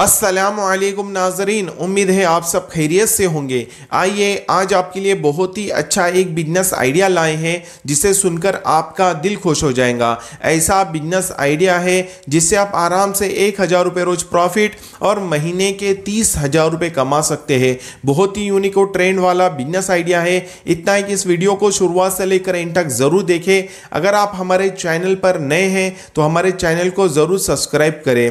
असलकुम नाजरीन उम्मीद है आप सब खैरियत से होंगे आइए आज आपके लिए बहुत ही अच्छा एक बिजनेस आइडिया लाए हैं जिसे सुनकर आपका दिल खुश हो जाएगा ऐसा बिजनेस आइडिया है जिससे आप आराम से एक हज़ार रुपये रोज़ प्रॉफिट और महीने के तीस हज़ार रुपये कमा सकते हैं बहुत ही यूनिक और ट्रेंड वाला बिजनेस आइडिया है इतना ही कि इस वीडियो को शुरुआत से लेकर इन तक ज़रूर देखें अगर आप हमारे चैनल पर नए हैं तो हमारे चैनल को ज़रूर सब्सक्राइब करें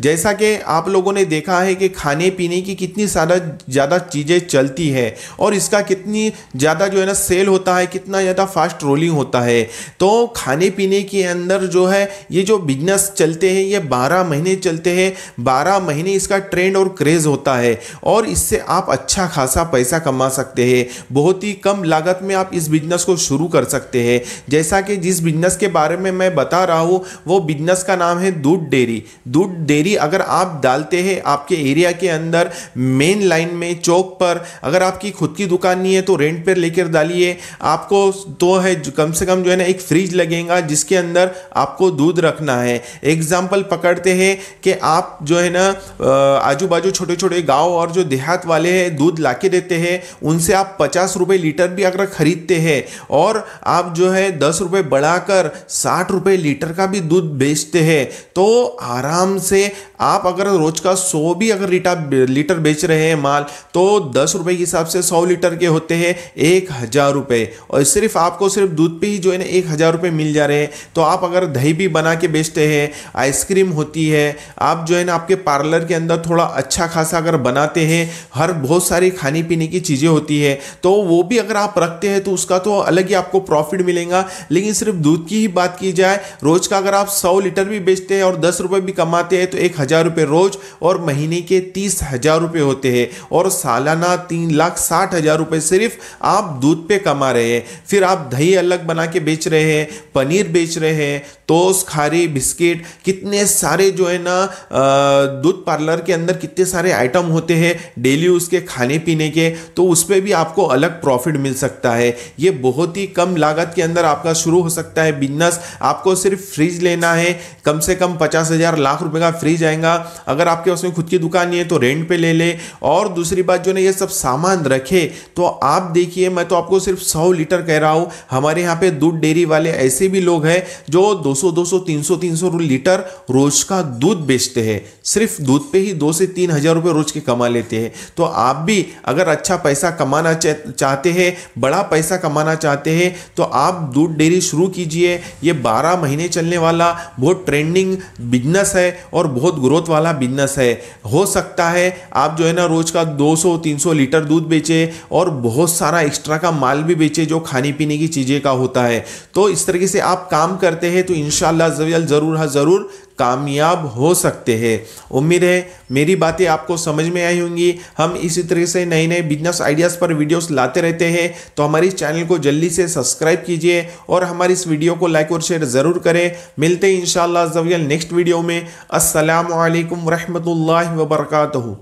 जैसा कि आप लोगों ने देखा है कि खाने पीने की कितनी सारा ज़्यादा चीज़ें चलती है और इसका कितनी ज़्यादा जो है ना सेल होता है कितना ज़्यादा फास्ट रोलिंग होता है तो खाने पीने के अंदर जो है ये जो बिजनेस चलते हैं ये बारह महीने चलते हैं बारह महीने इसका ट्रेंड और क्रेज़ होता है और इससे आप अच्छा खासा पैसा कमा सकते हैं बहुत ही कम लागत में आप इस बिजनेस को शुरू कर सकते हैं जैसा कि जिस बिजनेस के बारे में मैं बता रहा हूँ वो बिजनेस का नाम है दूध डेयरी दूध डेयरी भी अगर आप डालते हैं आपके एरिया के अंदर मेन लाइन में चौक पर अगर आपकी खुद की दुकान नहीं है तो रेंट पर लेकर डालिए आपको तो है कम से कम जो है ना एक फ्रिज लगेगा जिसके अंदर आपको दूध रखना है एग्जाम्पल पकड़ते हैं कि आप जो है ना आजू बाजू छोटे छोटे गाँव और जो देहात वाले हैं दूध ला देते हैं उनसे आप पचास रुपये लीटर भी अगर ख़रीदते हैं और आप जो है दस रुपये बढ़ाकर साठ रुपये लीटर का भी दूध बेचते हैं तो आराम से आप अगर रोज का सौ भी अगर लीटर लीटर बेच रहे हैं माल तो दस रुपये के हिसाब से सौ लीटर के होते हैं एक हज़ार रुपये और सिर्फ आपको सिर्फ दूध पे ही जो है ना एक हज़ार रुपये मिल जा रहे हैं तो आप अगर दही भी बना के बेचते हैं आइसक्रीम होती है आप जो है ना आपके पार्लर के अंदर थोड़ा अच्छा खासा अगर बनाते हैं हर बहुत सारी खाने पीने की चीज़ें होती है तो वो भी अगर आप रखते हैं तो उसका तो अलग ही आपको प्रॉफिट मिलेगा लेकिन सिर्फ दूध की ही बात की जाए रोज़ का अगर आप सौ लीटर भी बेचते हैं और दस रुपये भी कमाते हैं तो एक हज़ार रुपये रोज और महीने के तीस हज़ार रुपये होते हैं और सालाना तीन लाख साठ हज़ार रुपये सिर्फ आप दूध पे कमा रहे हैं फिर आप दही अलग बना के बेच रहे हैं पनीर बेच रहे हैं तोस खारी बिस्किट कितने सारे जो है ना दूध पार्लर के अंदर कितने सारे आइटम होते हैं डेली उसके खाने पीने के तो उस पर भी आपको अलग प्रॉफिट मिल सकता है ये बहुत ही कम लागत के अंदर आपका शुरू हो सकता है बिजनेस आपको सिर्फ फ्रिज लेना है कम से कम पचास हज़ार लाख रुपए का फ्रिज ही जाएगा अगर आपके पास में खुद की दुकान नहीं है तो रेंट पे ले ले और दूसरी बात जो ना ये सब सामान रखे तो आप देखिए मैं तो आपको सिर्फ सौ लीटर कह रहा हूँ हमारे यहाँ पे दूध डेयरी वाले ऐसे भी लोग हैं जो दो सौ दो सौ लीटर रोज का दूध बेचते हैं सिर्फ दूध पे ही दो से तीन हज़ार रुपये रोज के कमा लेते हैं तो आप भी अगर अच्छा पैसा कमाना चाहते हैं बड़ा पैसा कमाना चाहते हैं तो आप दूध डेयरी शुरू कीजिए ये बारह महीने चलने वाला बहुत ट्रेंडिंग बिजनेस है और बहुत ग्रोथ वाला बिजनेस है हो सकता है आप जो है ना रोज़ का 200-300 लीटर दूध बेचे और बहुत सारा एक्स्ट्रा का माल भी बेचे जो खाने पीने की चीज़ें का होता है तो इस तरीके से आप काम करते हैं तो इन ज़रूर हाँ ज़रूर कामयाब हो सकते हैं उम्मीद है मेरी बातें आपको समझ में आई होंगी हम इसी तरह से नए नए बिजनेस आइडियाज़ पर वीडियोस लाते रहते हैं तो हमारी चैनल को जल्दी से सब्सक्राइब कीजिए और हमारी इस वीडियो को लाइक और शेयर ज़रूर करें मिलते हैं इन नेक्स्ट वीडियो में असल असलकम वरहमल वर्का